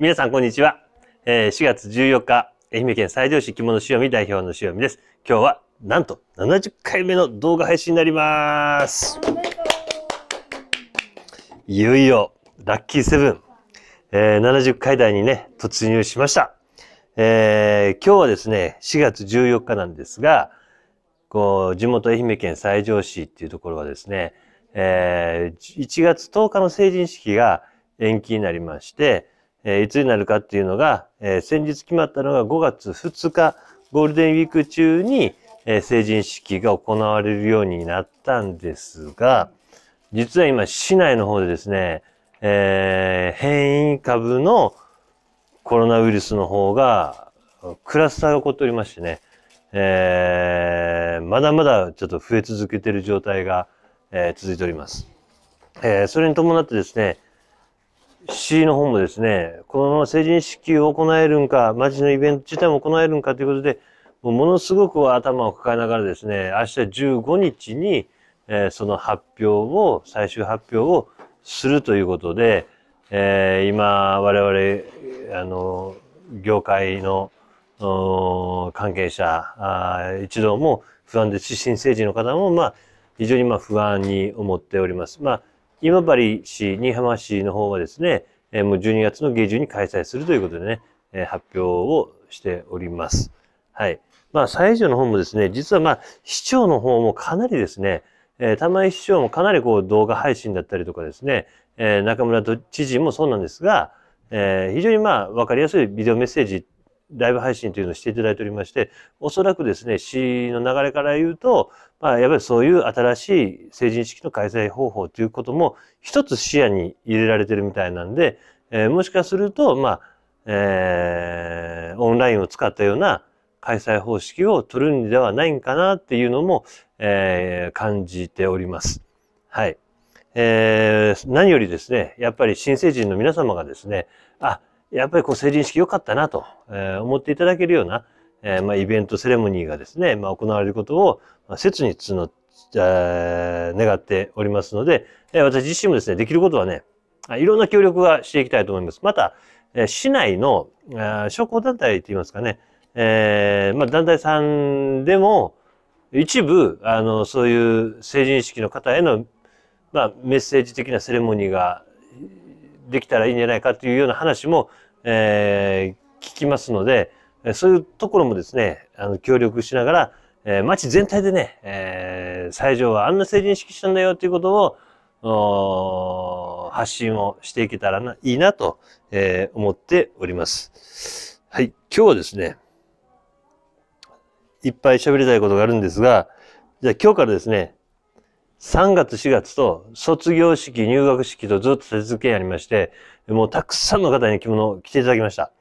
皆さん、こんにちは。え4月14日、愛媛県西条市着物お見代表のお見です。今日は、なんと、70回目の動画配信になります。いよいよ、ラッキーセブン、え70回台にね、突入しました。えー、今日はですね、4月14日なんですが、こう、地元愛媛県西条市っていうところはですね、えー、1月10日の成人式が延期になりまして、えいつになるかっていうのが、え先日決まったのが5月2日、ゴールデンウィーク中に、え成人式が行われるようになったんですが、実は今市内の方でですね、えー、変異株のコロナウイルスの方がクラスターが起こっておりましてね、えー、まだまだちょっと増え続けている状態が、えー、続いております。えー、それに伴ってですね、市の方もですね、このまま成人式を行えるんか、町のイベント自体も行えるんかということで、もものすごく頭を抱えながらですね、明日15日に、えー、その発表を、最終発表をするということで、えー、今、我々、あの、業界の関係者あ、一同も不安で、新成人の方も、まあ、非常にまあ不安に思っております。まあ今治市、新居浜市の方はですね、えもう12月の下旬に開催するということでね、え発表をしております。はい。まあ、西条の方もですね、実はまあ、市長の方もかなりですね、えー、玉井市長もかなりこう動画配信だったりとかですね、えー、中村知事もそうなんですが、えー、非常にまあ、わかりやすいビデオメッセージ、ライブ配信というのをしていただいておりまして、おそらくですね、市の流れから言うと、まあ、やっぱりそういう新しい成人式の開催方法ということも一つ視野に入れられてるみたいなんで、えー、もしかすると、まあ、えー、オンラインを使ったような開催方式を取るんではないんかなっていうのも、えー、感じております。はい。えー、何よりですね、やっぱり新成人の皆様がですね、あ、やっぱりこう成人式良かったなと、えー、思っていただけるような、えー、まあ、イベントセレモニーがですね、まあ、行われることを、切につの、えー、願っておりますので、え私自身もですね、できることはね、いろんな協力はしていきたいと思います。また、え市内の、え商工団体って言いますかね、えー、まあ、団体さんでも、一部、あの、そういう成人式の方への、まあ、メッセージ的なセレモニーができたらいいんじゃないかというような話も、えー、聞きますので、そういうところもですね、あの、協力しながら、えー、街全体でね、えー、西条はあんな成人式したんだよっていうことを、発信をしていけたらな、いいなと、えー、思っております。はい、今日はですね、いっぱい喋りたいことがあるんですが、じゃあ今日からですね、3月4月と卒業式、入学式とずっと手続けやりまして、もうたくさんの方に着物を着ていただきました。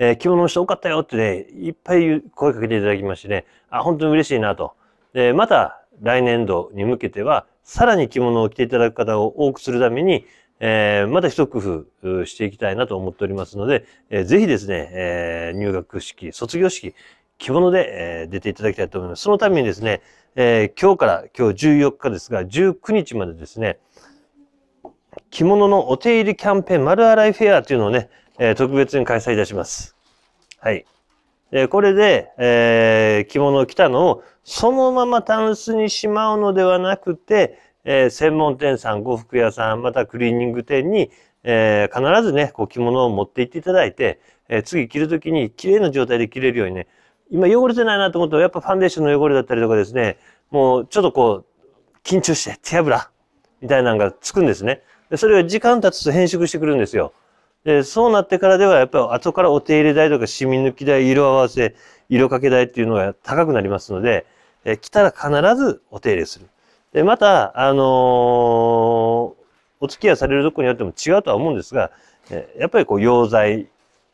えー、着物の人多かったよってね、いっぱい声かけていただきましてね、あ、本当に嬉しいなと。で、また来年度に向けては、さらに着物を着ていただく方を多くするために、えー、また一工夫していきたいなと思っておりますので、えー、ぜひですね、えー、入学式、卒業式、着物で、えー、出ていただきたいと思います。そのためにですね、えー、今日から今日14日ですが、19日までですね、着物のお手入れキャンペーン丸洗いフェアというのをね、えー、特別に開催いたします。はい。えこれで、えー、着物を着たのをそのままタンスにしまうのではなくて、えー、専門店さん、呉服屋さん、またクリーニング店に、えー、必ずね、こう着物を持って行っていただいて、え次着るときに綺麗な状態で着れるようにね、今汚れてないなと思ったらやっぱファンデーションの汚れだったりとかですね、もうちょっとこう、緊張して手油みたいなのがつくんですね。でそれが時間経つと変色してくるんですよ。で、そうなってからでは、やっぱり後からお手入れ代とか染み抜き代、色合わせ、色掛け代っていうのが高くなりますので、え来たら必ずお手入れする。で、また、あのー、お付き合いされるとこによっても違うとは思うんですが、えやっぱりこう、溶剤、い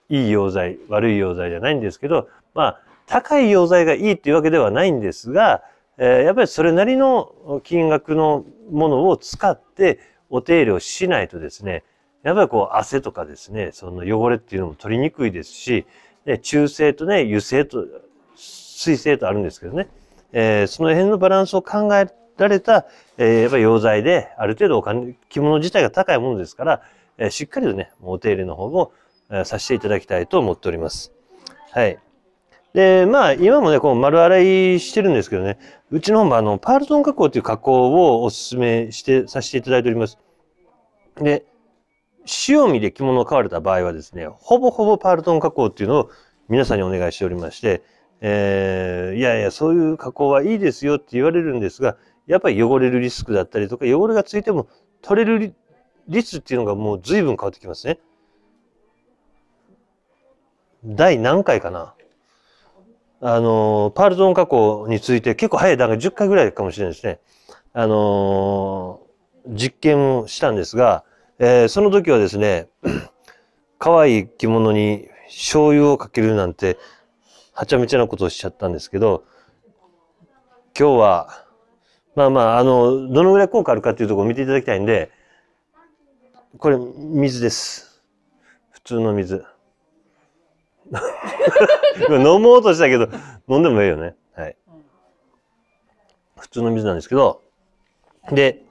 い溶剤、悪い溶剤じゃないんですけど、まあ、高い溶剤がいいっていうわけではないんですが、えやっぱりそれなりの金額のものを使ってお手入れをしないとですね、やっぱりこう汗とかですね、その汚れっていうのも取りにくいですし、で中性とね、油性と水性とあるんですけどね、えー、その辺のバランスを考えられた、えー、やっぱり溶剤で、ある程度お金、着物自体が高いものですから、えー、しっかりとね、お手入れの方も、えー、させていただきたいと思っております。はい。で、まあ、今もね、こう丸洗いしてるんですけどね、うちの方もあの、パールトン加工という加工をお勧めして、させていただいております。で、塩味で着物を買われた場合はですね、ほぼほぼパールトン加工っていうのを皆さんにお願いしておりまして、えー、いやいや、そういう加工はいいですよって言われるんですが、やっぱり汚れるリスクだったりとか、汚れがついても取れる率っていうのがもう随分変わってきますね。第何回かな。あの、パールトン加工について結構早い段階、10回ぐらいかもしれないですね。あの実験をしたんですが、えー、その時はですね、可愛い着物に醤油をかけるなんて、はちゃめちゃなことをしちゃったんですけど、今日は、まあまあ、あの、どのぐらい効果あるかっていうところを見ていただきたいんで、これ、水です。普通の水。飲もうとしたけど、飲んでもええよね。はい。普通の水なんですけど、で、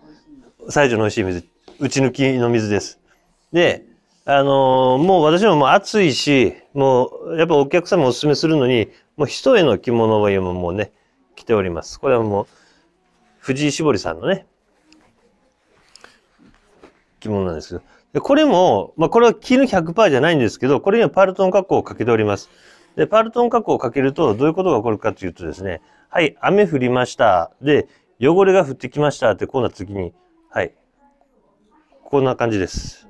最初の美味しい水打ち抜きの水です。で、あのー、もう私ももう暑いし、もうやっぱお客様お勧めするのに、もう人への着物を今もうね、着ております。これはもう、藤井絞りさんのね、着物なんですけど。で、これも、まあ、これは絹100%じゃないんですけど、これにはパルトン加工をかけております。で、パルトン加工をかけると、どういうことが起こるかというとですね、はい、雨降りました。で、汚れが降ってきましたって、こうなった時に、はい、こんな感じです。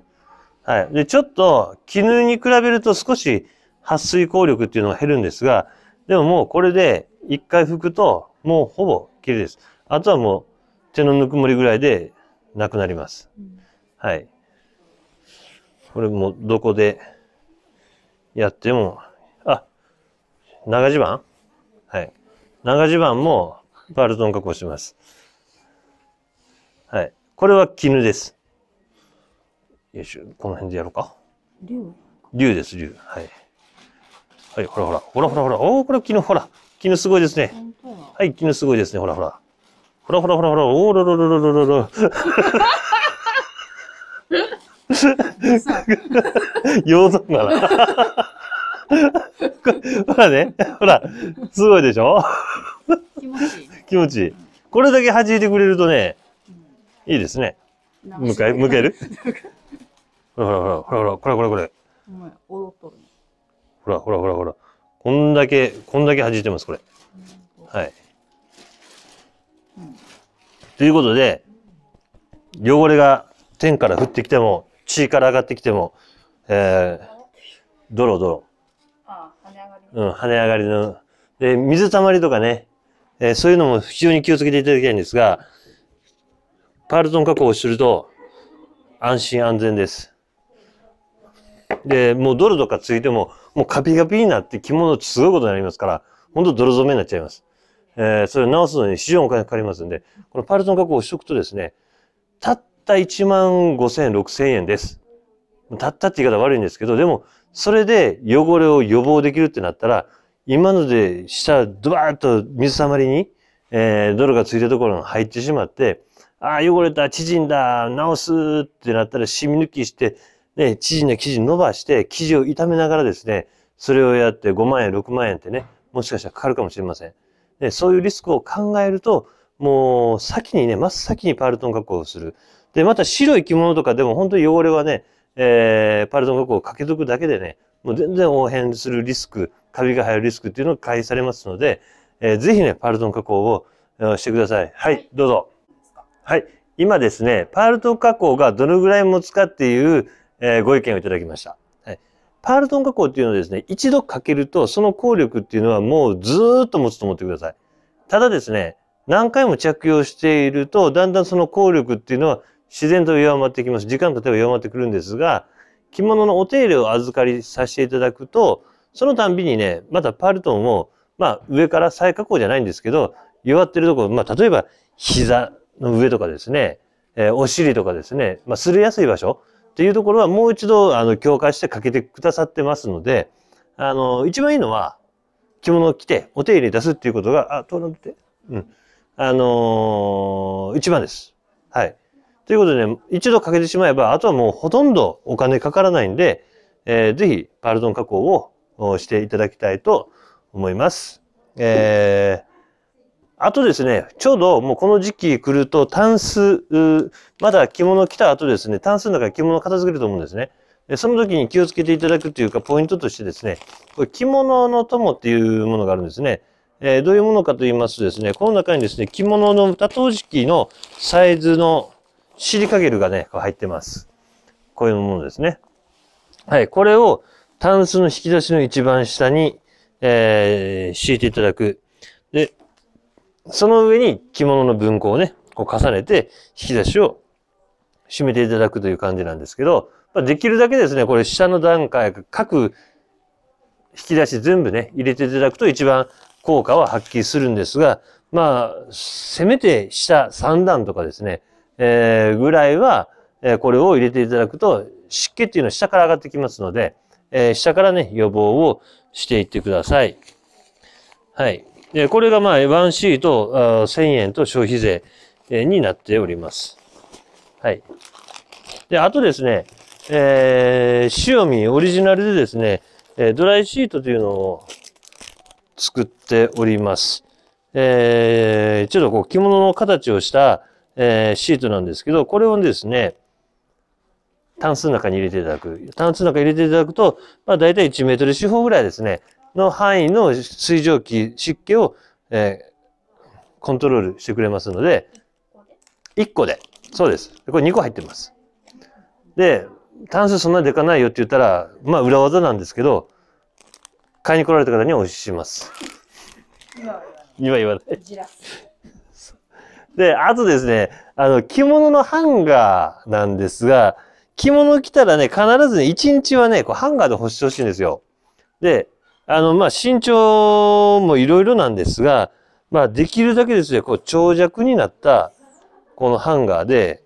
はい。で、ちょっと、絹に比べると少し撥水効力っていうのが減るんですが、でももうこれで一回拭くと、もうほぼ綺麗です。あとはもう手のぬくもりぐらいでなくなります。はい。これもどこでやっても、あ、長襦袢はい。長襦袢もバルトン加工します。はい。これは絹です。よいしょ、この辺でやろうか。竜竜です、竜。はい。はい、ほらほら。ほらほらほら。おお、これ絹、ほら。絹すごいですね。はい、絹すごいですね。ほらほら。ほらほらほらほら。おお、ろろろろろろろ。洋蔵だな。ほらね、ほら、すごいでしょ気持ちいい、気持ちいい。これだけ弾いてくれるとね、いいですね。向かい、向けるほらほらほらほらこれこれこれ。ほらほらほらほら。こんだけこんだけ弾いてますこれ。はい。ということで汚れが天から降ってきても地から上がってきても、えー、ドロドロ。うん、跳ね上がりの。で、水たまりとかね、えー、そういうのも非常に気をつけていただきたいんですが、パールトン加工をすると安心安全です。で、もう泥とかついても、もうカピカピになって着物すごいことになりますから、ほんと泥染めになっちゃいます。えー、それを直すのに非常にお金かかりますんで、このパルトン加工をしとくとですね、たった1万5千、6千円です。たったって言い方悪いんですけど、でも、それで汚れを予防できるってなったら、今ので下、ドバーッと水たまりに、えー、泥がついたところに入ってしまって、ああ、汚れた、縮んだ、直すってなったら、染み抜きして、で、知事の生地伸ばして、生地を痛めながらですね、それをやって5万円、6万円ってね、もしかしたらかかるかもしれません。で、そういうリスクを考えると、もう先にね、真っ先にパルトン加工をする。で、また白い着物とかでも本当に汚れはね、えー、パルトン加工をかけとくだけでね、もう全然応変するリスク、カビが生えるリスクっていうのが回避されますので、えー、ぜひね、パルトン加工を、えしてください。はい、どうぞ。はい。今ですね、パルトン加工がどのぐらい持つかっていう、えー、ご意見をいただきました。はい、パールトン加工っていうのはですね、一度かけると、その効力っていうのはもうずっと持つと思ってください。ただですね、何回も着用していると、だんだんその効力っていうのは自然と弱まってきます。時間例てば弱まってくるんですが、着物のお手入れを預かりさせていただくと、そのたんびにね、またパルトンを、まあ上から再加工じゃないんですけど、弱ってるところ、まあ例えば膝の上とかですね、えー、お尻とかですね、まあ擦れやすい場所、っていうところはもう一度あの強化してかけてくださってますので、あの、一番いいのは着物を着てお手入れ出すっていうことが、あ、トーナメントうん。あのー、一番です。はい。ということで、ね、一度かけてしまえば、あとはもうほとんどお金かからないんで、えー、ぜひパルトン加工をしていただきたいと思います。えーあとですね、ちょうどもうこの時期来ると、タンス、まだ着物着た後ですね、タンスの中に着物を片付けると思うんですね。その時に気をつけていただくというか、ポイントとしてですね、これ着物の友っていうものがあるんですね。えー、どういうものかと言いますとですね、この中にですね、着物の多頭式のサイズのシリカゲルがね、入ってます。こういうものですね。はい、これをタンスの引き出しの一番下に、えー、敷いていただく。で、その上に着物の文庫をね、こう重ねて引き出しを締めていただくという感じなんですけど、まあ、できるだけですね、これ下の段階、各引き出し全部ね、入れていただくと一番効果は発揮するんですが、まあ、せめて下3段とかですね、えー、ぐらいは、えー、これを入れていただくと、湿気っていうのは下から上がってきますので、えー、下からね、予防をしていってください。はい。これがまあ 1C と1000円と消費税になっております。はい。で、あとですね、えー、塩見オリジナルでですね、ドライシートというのを作っております。えー、ちょっとこう着物の形をした、えー、シートなんですけど、これをですね、タンスの中に入れていただく。タンスの中に入れていただくと、まあ大体1メートル四方ぐらいですね、の範囲の水蒸気、湿気を、えー、コントロールしてくれますので、1個で。そうです。これ2個入ってます。で、単数そんなでかないよって言ったら、まあ裏技なんですけど、買いに来られた方にはお教えします。今言わない。で、あとですね、あの、着物のハンガーなんですが、着物着たらね、必ずね、1日はね、こうハンガーで干してほしいんですよ。で、あの、まあ、身長もいろいろなんですが、まあ、できるだけですね、こう、長尺になった、このハンガーで、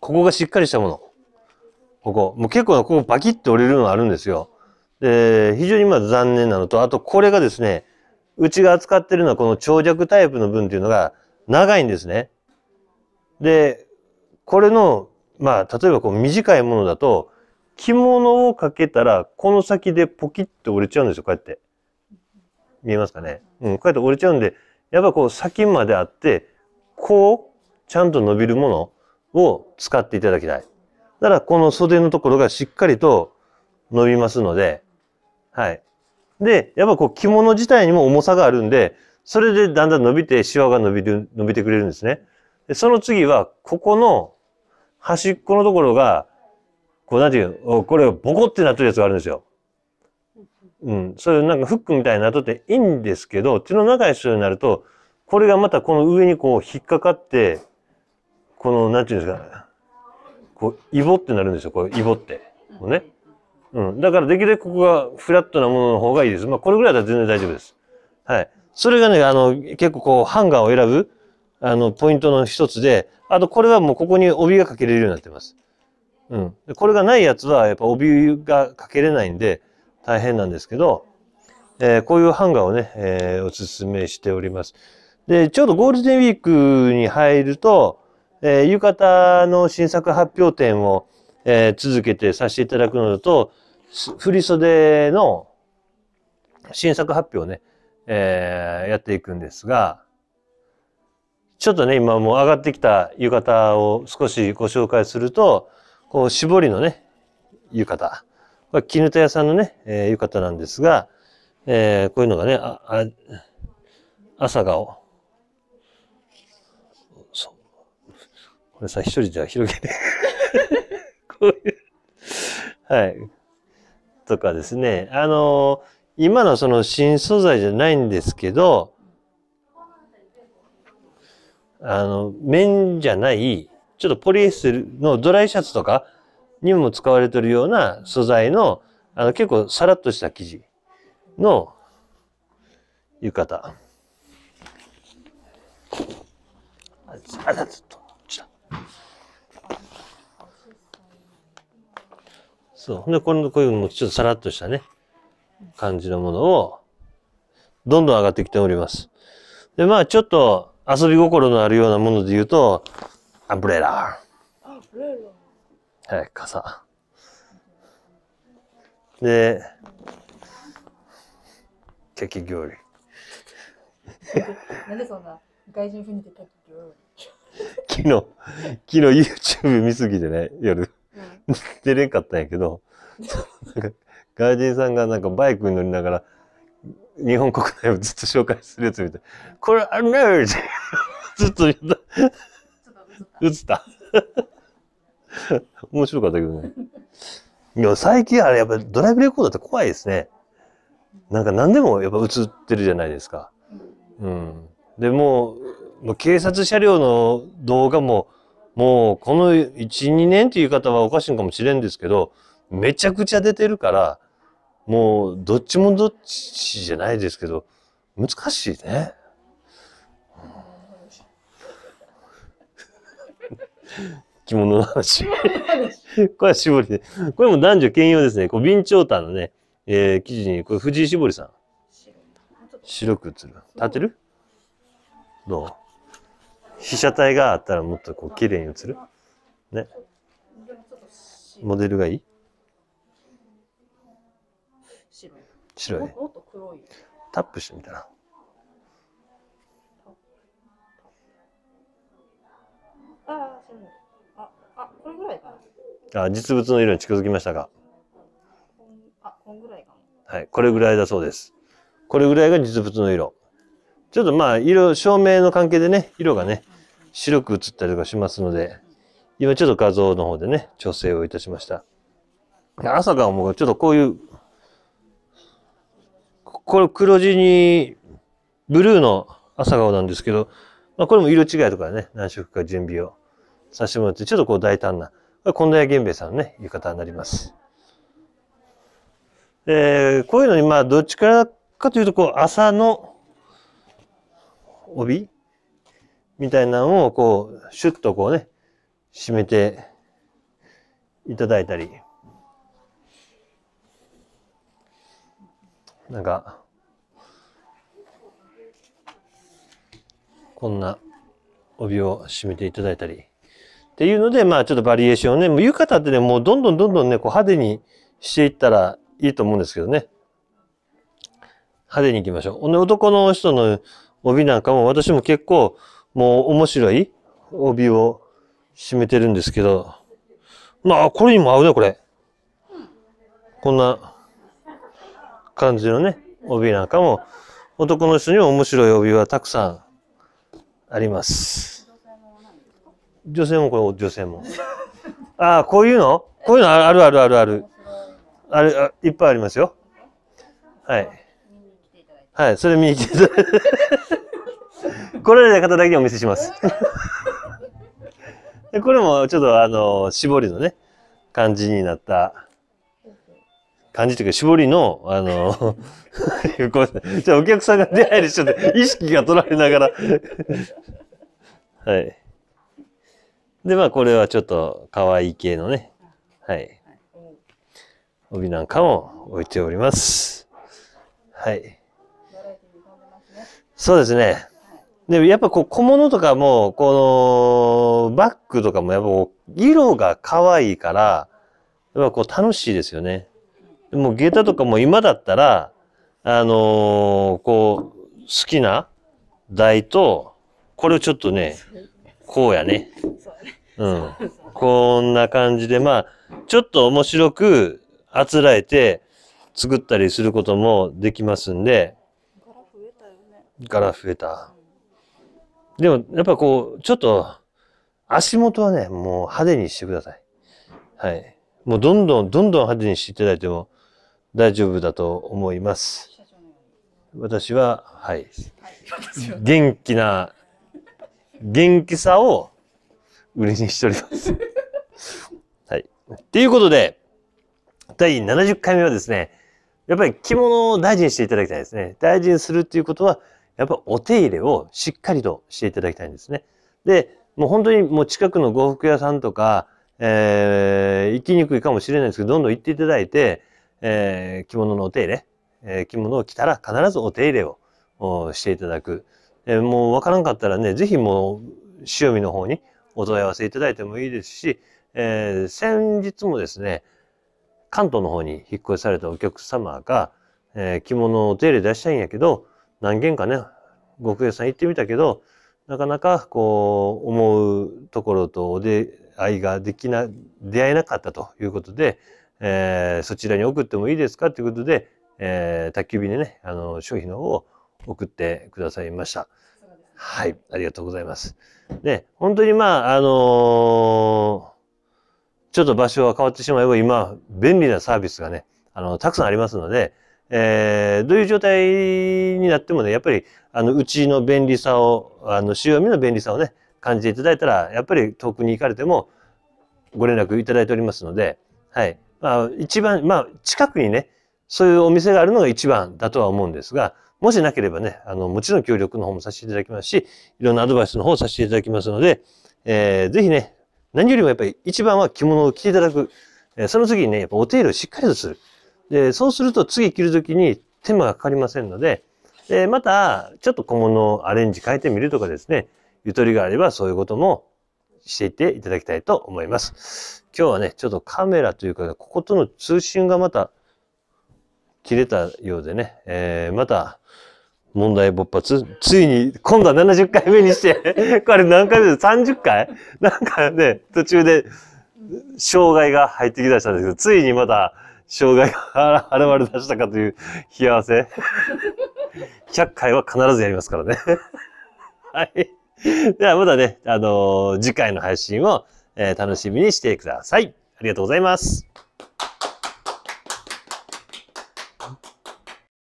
ここがしっかりしたもの。ここ。もう結構、ここバキッと折れるのあるんですよ。で、非常にまあ残念なのと、あとこれがですね、うちが扱ってるのはこの長尺タイプの分っていうのが長いんですね。で、これの、まあ、例えばこう短いものだと、着物をかけたら、この先でポキッと折れちゃうんですよ、こうやって。見えますかねうん、こうやって折れちゃうんで、やっぱこう先まであって、こう、ちゃんと伸びるものを使っていただきたい。だからこの袖のところがしっかりと伸びますので、はい。で、やっぱこう着物自体にも重さがあるんで、それでだんだん伸びて、シワが伸びる、伸びてくれるんですね。で、その次は、ここの端っこのところが、こうなんていうこれをボコってなってるやつがあるんですよ。うん。それなんかフックみたいになっとっていいんですけど、手の長い人になると、これがまたこの上にこう引っかかって、この、なんていうんですか、こう、イボってなるんですよ、こう、イボって。こうね。うん。だからできるだけここがフラットなものの方がいいです。まあ、これぐらいだったら全然大丈夫です。はい。それがね、あの、結構こう、ハンガーを選ぶ、あの、ポイントの一つで、あとこれはもうここに帯がかけれるようになってます。うん、でこれがないやつはやっぱ帯がかけれないんで大変なんですけど、えー、こういうハンガーをね、えー、おすすめしております。で、ちょうどゴールデンウィークに入ると、えー、浴衣の新作発表展を、え続けてさせていただくのと、振袖の新作発表をね、えやっていくんですが、ちょっとね、今もう上がってきた浴衣を少しご紹介すると、こう、絞りのね、浴衣。これ、絹田屋さんのね、えー、浴衣なんですが、えー、こういうのがね、あ、あ、朝顔。そう。これさ、一人じゃ広げて。こういう。はい。とかですね。あのー、今のその新素材じゃないんですけど、あの、面じゃない、ちょっとポリエステルのドライシャツとかにも使われてるような素材の、あの結構さらっとした生地の浴衣。あちょっと、ちょっと。そう。で、この、こういうのもちょっとさらっとしたね、感じのものを、どんどん上がってきております。で、まあ、ちょっと遊び心のあるようなもので言うと、アンブレラ。l l a u m b はい、傘。で、ケーキ料理。なんでそんな外人風にてケーキ料理昨日、昨日 YouTube 見すぎてね、夜。うん、出れんかったんやけど、外人さんがなんかバイクに乗りながら、日本国内をずっと紹介するやつ見て、これ、あれねずっと言った。映った。面白かったけどね。いや、最近あれやっぱドライブレコーダーって怖いですね。なんか何でもやっぱ映ってるじゃないですか。うん。でもう、もう警察車両の動画も、もうこの1、2年っていう方はおかしいかもしれんですけど、めちゃくちゃ出てるから、もうどっちもどっちじゃないですけど、難しいね。着物の話。これは絞りで。これも男女兼用ですね。こう、備長炭のね、えー、記事に、これ藤井絞りさん。白く映る。立てるどう被写体があったらもっとこう、綺麗に映るね。モデルがいい白い。白い。タップしてみたら。あ実物の色に近づきましたが。はい、これぐらいだそうです。これぐらいが実物の色。ちょっとまあ、色、照明の関係でね、色がね、白く映ったりとかしますので、今ちょっと画像の方でね、調整をいたしました。朝顔もちょっとこういう、これ黒地にブルーの朝顔なんですけど、まあ、これも色違いとかね、何色か準備をさせてもらって、ちょっとこう大胆な近藤屋源兵衛さんのね、浴衣になります。えー、こういうのに、まあ、どっちからかというと、こう、朝の帯みたいなのを、こう、シュッとこうね、締めていただいたり。なんか、こんな帯を締めていただいたり。っていうので、まあちょっとバリエーションをね、もう浴衣ってね、もうどんどんどんどんね、こう派手にしていったらいいと思うんですけどね。派手に行きましょう。男の人の帯なんかも私も結構もう面白い帯を締めてるんですけど。まあ、これにも合うね、これ。こんな感じのね、帯なんかも、男の人にも面白い帯はたくさんあります。女性もこれ女性も。ああ、こういうのこういうのあるあるあるある。あれあ、いっぱいありますよ。はい。はい、それ見に来ていただいて。来られた方だけにお見せします。でこれもちょっとあの、絞りのね、感じになった。感じというか、絞りの、あの、ごめんなさい。じゃお客さんが出会入りしちゃって、意識が取られながら。はい。で、まあ、これはちょっと可愛い系のね、はい。帯なんかも置いております。はい。そうですね。で、やっぱこう小物とかも、このバッグとかもやっぱ色が可愛いから、やっぱこう楽しいですよね。でも下駄とかも今だったら、あのー、こう、好きな台と、これをちょっとね、こうやね。うね。うん。こんな感じで、まあ、ちょっと面白くあつらえて作ったりすることもできますんで。柄増えたよね。柄増えた。でも、やっぱこう、ちょっと、足元はね、もう派手にしてください。はい。もうどんどん、どんどん派手にしていただいても大丈夫だと思います。私は、はい。元気な元気さを売りにしております。はい。っていうことで、第70回目はですね、やっぱり着物を大事にしていただきたいですね。大事にするっていうことは、やっぱお手入れをしっかりとしていただきたいんですね。で、もう本当にもう近くの呉服屋さんとか、えー、行きにくいかもしれないですけど、どんどん行っていただいて、えー、着物のお手入れ、えー、着物を着たら必ずお手入れをしていただく。えー、もうわからんかったらね、ぜひもう、塩見の方にお問い合わせいただいてもいいですし、えー、先日もですね、関東の方に引っ越しされたお客様が、えー、着物をお手入れ出したいんやけど、何軒かね、呉服屋さん行ってみたけど、なかなかこう、思うところとお出会いができな、出会えなかったということで、えー、そちらに送ってもいいですかということで、えー、宅急便でね、あの、商品の方を送ってくださいました。はい、ありがとうございます。で、本当にまあ、あのー、ちょっと場所が変わってしまえば今、便利なサービスがね、あの、たくさんありますので、えー、どういう状態になってもね、やっぱり、あの、うちの便利さを、あの、潮見の便利さをね、感じていただいたら、やっぱり遠くに行かれてもご連絡いただいておりますので、はい。まあ、一番、まあ、近くにね、そういうお店があるのが一番だとは思うんですが、もしなければね、あの、もちろん協力の方もさせていただきますし、いろんなアドバイスの方をさせていただきますので、えー、ぜひね、何よりもやっぱり一番は着物を着ていただく。えー、その次にね、やっぱお手入れをしっかりとする。で、そうすると次着るときに手間がかかりませんので、で、また、ちょっと小物をアレンジ変えてみるとかですね、ゆとりがあればそういうこともしていっていただきたいと思います。今日はね、ちょっとカメラというか、こことの通信がまた切れたようでね、えー、また、問題勃発ついに、今度は70回目にして これ何回目です ?30 回なんかね、途中で、障害が入ってきだしたんですけど、ついにまた、障害が 現れ出したかという冷や汗。100 回は必ずやりますからねはい。ではまたね、あのー、次回の配信を、えー、楽しみにしてください。ありがとうございます。